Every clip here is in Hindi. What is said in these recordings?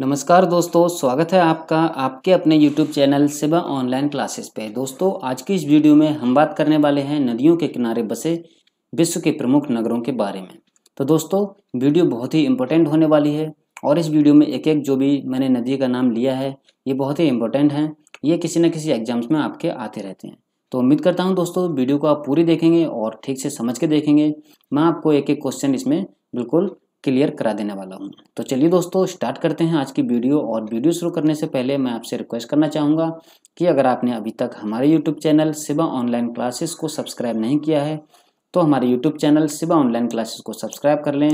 नमस्कार दोस्तों स्वागत है आपका आपके अपने YouTube channel Seva online classes पे दोस्तों आज की इस वीडियो में हम बात करने वाले हैं नदियों के किनारे बसे विश्व के प्रमुख नगरों के बारे में तो दोस्तों वीडियो बहुत ही इम्पोर्टेंट होने वाली है और इस वीडियो में एक एक जो भी मैंने नदी का नाम लिया है ये बहुत ही इम्पोर्टेंट है ये किसी न किसी एग्जाम्स में आपके आते रहते हैं तो उम्मीद करता हूँ दोस्तों वीडियो को आप पूरी देखेंगे और ठीक से समझ के देखेंगे मैं आपको एक एक क्वेश्चन इसमें बिल्कुल क्लियर करा देने वाला हूँ हम्म। तो चलिए दोस्तों स्टार्ट करते हैं आज की वीडियो और वीडियो शुरू करने से पहले मैं आपसे रिक्वेस्ट करना चाहूँगा कि अगर आपने अभी तक हमारे YouTube channel Shiva online classes को सब्सक्राइब नहीं किया है तो हमारे YouTube channel Shiva online classes को सब्सक्राइब कर लें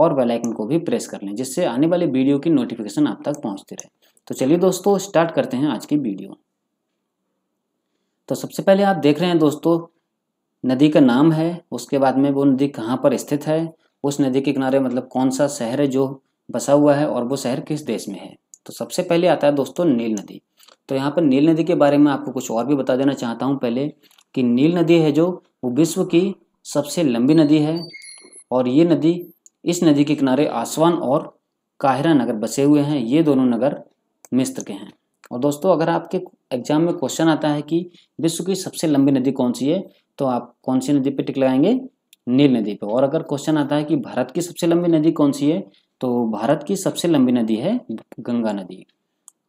और बेलाइकन को भी प्रेस कर लें जिससे आने वाले वीडियो की नोटिफिकेशन आप तक पहुँचती रहे तो चलिए दोस्तों स्टार्ट करते हैं आज की वीडियो तो सबसे पहले आप देख रहे हैं दोस्तों नदी का नाम है उसके बाद में वो नदी कहाँ पर स्थित है उस नदी के किनारे मतलब कौन सा शहर है जो बसा हुआ है और वो शहर किस देश में है तो सबसे पहले आता है दोस्तों नील नदी तो यहाँ पर नील नदी के बारे में आपको कुछ और भी बता देना चाहता हूँ पहले कि नील नदी है जो वो विश्व की सबसे लंबी नदी है और ये नदी इस नदी के किनारे आसवान और काहिरा नगर बसे हुए हैं ये दोनों नगर मिस्र के हैं और दोस्तों अगर आपके एग्जाम में क्वेश्चन आता है कि विश्व की सबसे लंबी नदी कौन सी है तो आप कौन सी नदी पे टिक लगाएंगे नील नदी पे और अगर क्वेश्चन आता है कि भारत की सबसे लंबी नदी कौन सी है तो भारत की सबसे लंबी नदी है गंगा नदी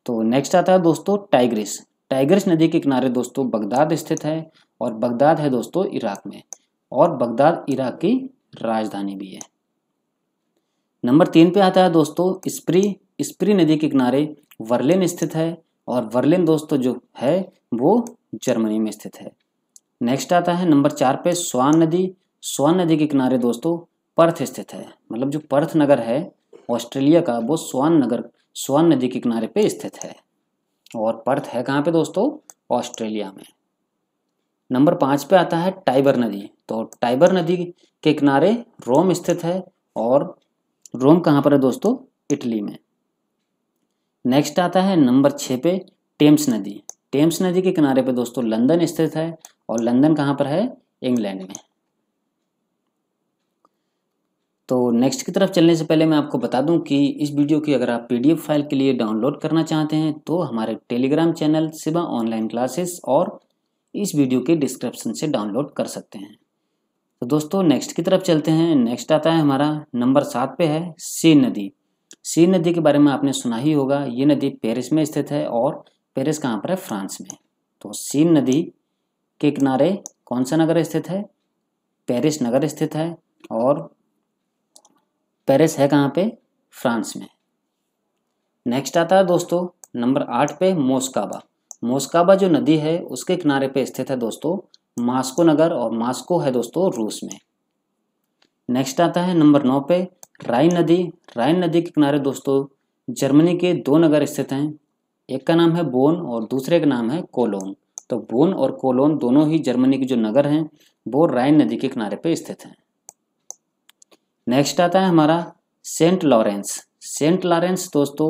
तो नेक्स्ट आता है दोस्तों टाइग्रिस टाइग्रिस नदी के किनारे दोस्तों बगदाद स्थित है और बगदाद है दोस्तों इराक में और बगदाद इराक की राजधानी भी है नंबर तीन पे आता है दोस्तों स्प्री स्प्री नदी के किनारे वर्लिन स्थित है और वर्लिन दोस्तों जो है वो जर्मनी में स्थित है नेक्स्ट आता है नंबर चार पे स्वान नदी स्वान नदी के किनारे दोस्तों पर्थ स्थित है मतलब जो पर्थ नगर है ऑस्ट्रेलिया का वो स्वान नगर स्वान नदी के किनारे पे स्थित है और पर्थ है कहाँ पे दोस्तों ऑस्ट्रेलिया में नंबर पाँच पे आता है टाइबर नदी तो टाइबर नदी के किनारे रोम स्थित है और रोम कहाँ पर है दोस्तों इटली में नेक्स्ट आता है नंबर छः पे टेम्स नदी टेम्स नदी के किनारे पे दोस्तों लंदन स्थित है और लंदन कहाँ पर है इंग्लैंड में तो नेक्स्ट की तरफ चलने से पहले मैं आपको बता दूं कि इस वीडियो की अगर आप पीडीएफ फाइल के लिए डाउनलोड करना चाहते हैं तो हमारे Telegram channel Shiva online classes और इस वीडियो के डिस्क्रिप्शन से डाउनलोड कर सकते हैं तो दोस्तों नेक्स्ट की तरफ चलते हैं नेक्स्ट आता है हमारा नंबर सात पे है सी नदी सी नदी के बारे में आपने सुना ही होगा ये नदी पेरिस में स्थित है और पेरिस कहाँ पर है फ्रांस में तो सीन नदी के किनारे कौन सा नगर स्थित है पेरिस नगर स्थित है और पेरिस है कहाँ पे फ्रांस में नेक्स्ट आता है दोस्तों नंबर आठ पे मोस्काबा मोस्काबा जो नदी है उसके किनारे पे स्थित है दोस्तों मास्को नगर और मास्को है दोस्तों रूस में नेक्स्ट आता है नंबर नौ पे राइन नदी राइन नदी के किनारे दोस्तों जर्मनी के दो नगर स्थित हैं एक का नाम है बोन और दूसरे का नाम है कोलोन तो बोन और कोलोन दोनों ही जर्मनी के जो नगर हैं वो राइन नदी के किनारे पे स्थित हैं नेक्स्ट आता है हमारा सेंट लॉरेंस सेंट लॉरेंस दोस्तों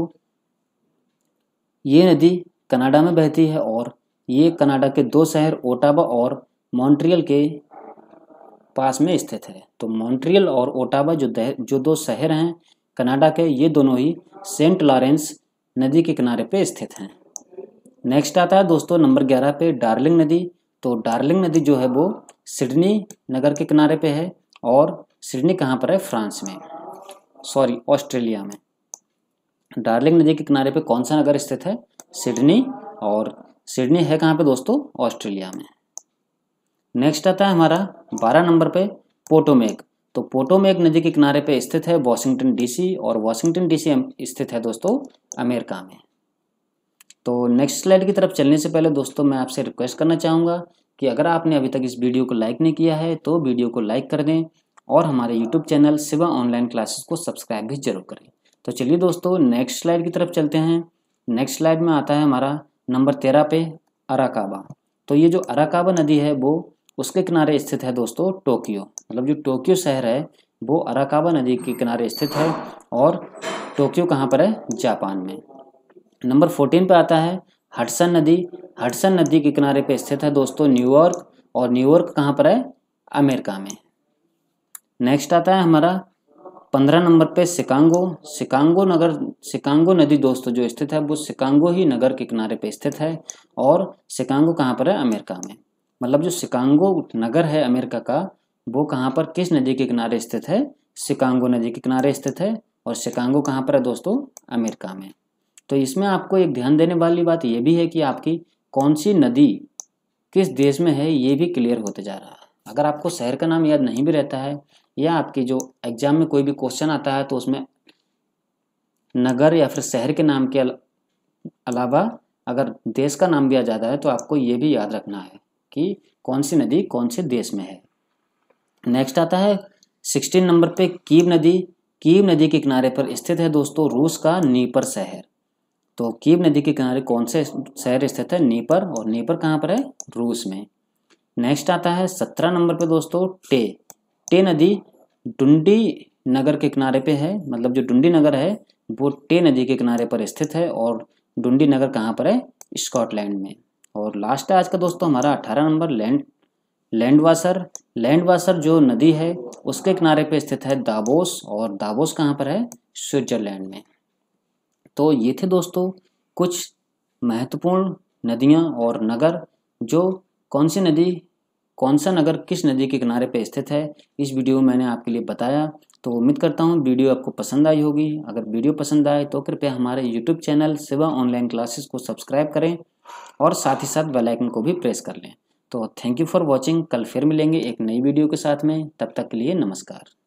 ये नदी कनाडा में बहती है और ये कनाडा के दो शहर ओटावा और मॉन्ट्रियल के पास में स्थित है तो मॉन्ट्रियल और ओटावा जो जो दो शहर हैं कनाडा के ये दोनों ही सेंट लॉरेंस नदी के किनारे पे स्थित हैं नेक्स्ट आता है दोस्तों नंबर ग्यारह पे डार्लिंग नदी तो डार्लिंग नदी जो है वो सिडनी नगर के किनारे पे है और सिडनी कहाँ पर है फ्रांस में सॉरी ऑस्ट्रेलिया में डार्लिंग नदी के किनारे पे कौन सा नगर स्थित है सिडनी और सिडनी है कहाँ पे दोस्तों ऑस्ट्रेलिया में नेक्स्ट आता है हमारा बारह नंबर पे पोटोमेक तो पोटोमेक नदी के किनारे पे स्थित है वॉशिंगटन डीसी और वॉशिंगटन डीसी स्थित है दोस्तों अमेरिका में तो नेक्स्ट स्लाइड की तरफ चलने से पहले दोस्तों मैं आपसे रिक्वेस्ट करना चाहूँगा कि अगर आपने अभी तक इस वीडियो को लाइक नहीं किया है तो वीडियो को लाइक कर दें और हमारे YouTube channel Shiva online classes को सब्सक्राइब भी जरूर करें तो चलिए दोस्तों नेक्स्ट स्लाइड की तरफ चलते हैं नेक्स्ट स्लाइड में आता है हमारा नंबर तेरह पे अराकाबा तो ये जो अराकाबा नदी है वो उसके किनारे स्थित है दोस्तों टोक्यो मतलब जो टोक्यो शहर है वो अराकाबा नदी के किनारे स्थित है और टोक्यो कहाँ पर है जापान में नंबर फोर्टीन पे आता है हडसन नदी हडसन नदी के किनारे पे स्थित है दोस्तों न्यूयॉर्क और न्यूयॉर्क कहाँ पर है अमेरिका में नेक्स्ट आता है हमारा पंद्रह नंबर पे सिकांगो सिकांगो नगर सिकांगो नदी दोस्तों जो स्थित है वो सिकांगो ही नगर के किनारे पे स्थित है और सिकांगो कहाँ पर है अमेरिका में मतलब जो सिकांगो नगर है अमेरिका का वो कहाँ पर किस नदी के किनारे स्थित है सिकांगो नदी के किनारे स्थित है और सिकांगो कहाँ पर है दोस्तों अमेरिका में तो इसमें आपको एक ध्यान देने वाली बात यह भी है कि आपकी कौन सी नदी किस देश में है ये भी क्लियर होते जा रहा है अगर आपको शहर का नाम याद नहीं भी रहता है या आपके जो एग्ज़ाम में कोई भी क्वेश्चन आता है तो उसमें नगर या फिर शहर के नाम के अलावा अगर देश का नाम भी आ जाता है तो आपको ये भी याद रखना है कि कौन सी नदी कौन से देश में है नेक्स्ट आता है सिक्सटीन नंबर पे कीव नदी कीव नदी के किनारे पर स्थित है दोस्तों रूस का नीपर शहर तो कीव नदी के किनारे कौन से शहर स्थित है नीपर और नीपर कहाँ पर है रूस में नेक्स्ट आता है सत्रह नंबर पे दोस्तों टे टे नदी डुंडी नगर के किनारे पे है मतलब जो डुंडी नगर है वो टे नदी के किनारे पर स्थित है और डुंडी नगर कहाँ पर है स्कॉटलैंड में और लास्ट है आज का दोस्तों हमारा अठारह नंबर लैंड लैंडवासर लैंडवासर जो नदी है उसके किनारे पे स्थित है दाबोस और दाबोस कहाँ पर है स्विट्जरलैंड में तो ये थे दोस्तों कुछ महत्वपूर्ण नदियाँ और नगर जो कौन सी नदी कौन सा नगर किस नदी के किनारे पर स्थित है इस वीडियो मैंने आपके लिए बताया तो उम्मीद करता हूँ वीडियो आपको पसंद आई होगी अगर वीडियो पसंद आए तो कृपया हमारे YouTube channel Shiva online classes को सब्सक्राइब करें और साथ ही साथ बेल आइकन को भी प्रेस कर लें तो थैंक यू फॉर वॉचिंग कल फिर मिलेंगे एक नई वीडियो के साथ में तब तक के लिए नमस्कार